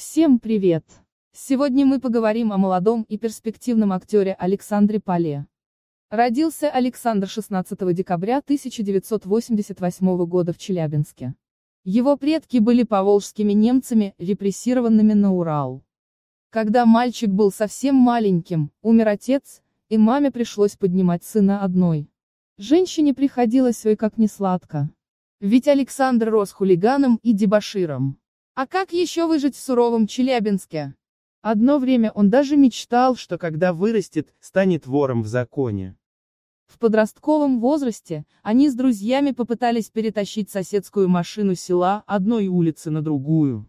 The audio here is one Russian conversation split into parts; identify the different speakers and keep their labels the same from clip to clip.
Speaker 1: Всем привет! Сегодня мы поговорим о молодом и перспективном актере Александре Пале. Родился Александр 16 декабря 1988 года в Челябинске. Его предки были поволжскими немцами, репрессированными на Урал. Когда мальчик был совсем маленьким, умер отец, и маме пришлось поднимать сына одной. Женщине приходилось ой как сладко. Ведь Александр рос хулиганом и дебоширом. А как еще выжить в суровом Челябинске? Одно время он
Speaker 2: даже мечтал, что когда вырастет, станет вором в законе.
Speaker 1: В подростковом возрасте, они с друзьями попытались перетащить соседскую машину села одной улицы на другую.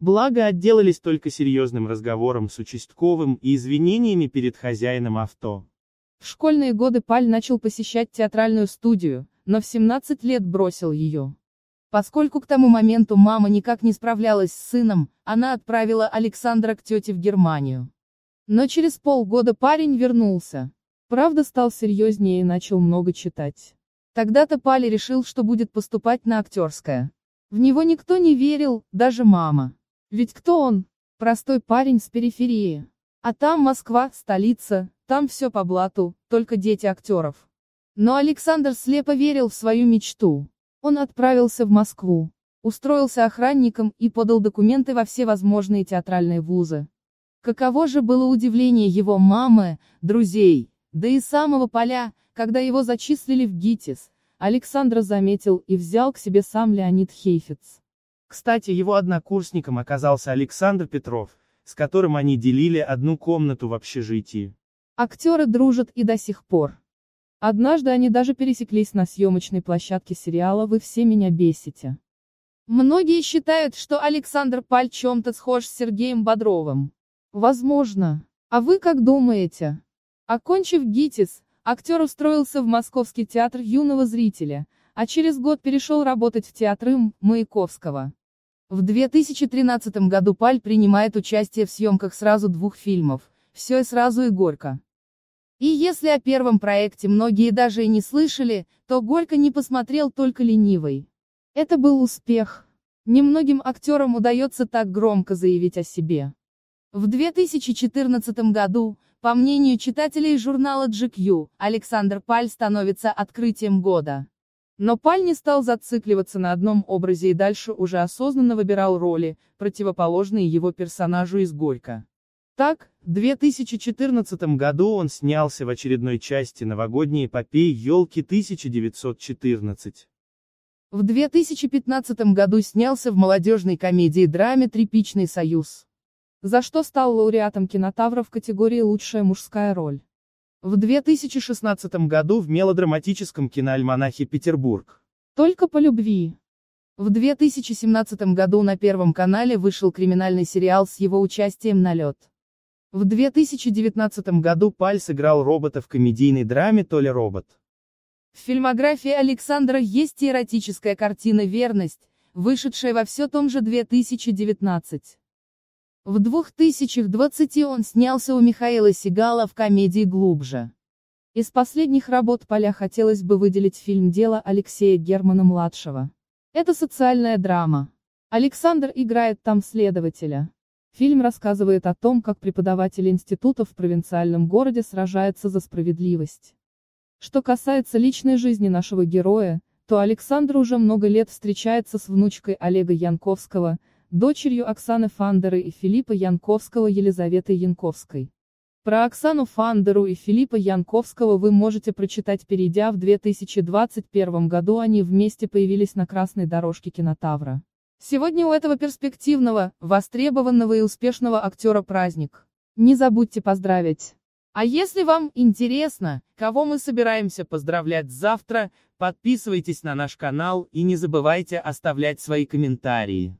Speaker 2: Благо отделались только серьезным разговором с участковым и извинениями перед хозяином авто.
Speaker 1: В школьные годы Паль начал посещать театральную студию, но в 17 лет бросил ее. Поскольку к тому моменту мама никак не справлялась с сыном, она отправила Александра к тете в Германию. Но через полгода парень вернулся. Правда стал серьезнее и начал много читать. Тогда-то Пали решил, что будет поступать на актерское. В него никто не верил, даже мама. Ведь кто он? Простой парень с периферии. А там Москва, столица, там все по блату, только дети актеров. Но Александр слепо верил в свою мечту. Он отправился в Москву, устроился охранником и подал документы во все возможные театральные вузы. Каково же было удивление его мамы, друзей, да и самого поля, когда его зачислили в ГИТИС, Александра заметил и взял к себе сам Леонид Хейфец.
Speaker 2: Кстати, его однокурсником оказался Александр Петров, с которым они делили одну комнату в общежитии.
Speaker 1: Актеры дружат и до сих пор. Однажды они даже пересеклись на съемочной площадке сериала «Вы все меня бесите». Многие считают, что Александр Паль чем-то схож с Сергеем Бодровым. Возможно. А вы как думаете? Окончив ГИТИС, актер устроился в Московский театр юного зрителя, а через год перешел работать в театр им, Маяковского. В 2013 году Паль принимает участие в съемках сразу двух фильмов «Все и сразу и горько». И если о первом проекте многие даже и не слышали, то Горько не посмотрел только ленивый. Это был успех. Немногим актерам удается так громко заявить о себе. В 2014 году, по мнению читателей журнала GQ, Александр Паль становится открытием года. Но Паль не стал зацикливаться на одном образе и дальше уже осознанно выбирал роли, противоположные его персонажу из Горько.
Speaker 2: Так, в 2014 году он снялся в очередной части новогодней эпопеи «Елки-1914».
Speaker 1: В 2015 году снялся в молодежной комедии-драме «Тряпичный союз», за что стал лауреатом кинотавра в категории «Лучшая мужская роль».
Speaker 2: В 2016 году в мелодраматическом киноальманахе «Петербург».
Speaker 1: Только по любви. В 2017 году на Первом канале вышел криминальный сериал с его участием «Налет».
Speaker 2: В 2019 году Паль сыграл робота в комедийной драме «Толя робот».
Speaker 1: В фильмографии Александра есть и эротическая картина «Верность», вышедшая во все том же 2019. В 2020 он снялся у Михаила Сигала в комедии «Глубже». Из последних работ Поля хотелось бы выделить фильм «Дело Алексея Германа-младшего». Это социальная драма. Александр играет там следователя. Фильм рассказывает о том, как преподаватель института в провинциальном городе сражается за справедливость. Что касается личной жизни нашего героя, то Александр уже много лет встречается с внучкой Олега Янковского, дочерью Оксаны Фандеры и Филиппа Янковского Елизаветой Янковской. Про Оксану Фандеру и Филиппа Янковского вы можете прочитать перейдя в 2021 году они вместе появились на красной дорожке кинотавра. Сегодня у этого перспективного, востребованного и успешного актера праздник. Не забудьте поздравить. А если вам интересно,
Speaker 2: кого мы собираемся поздравлять завтра, подписывайтесь на наш канал и не забывайте оставлять свои комментарии.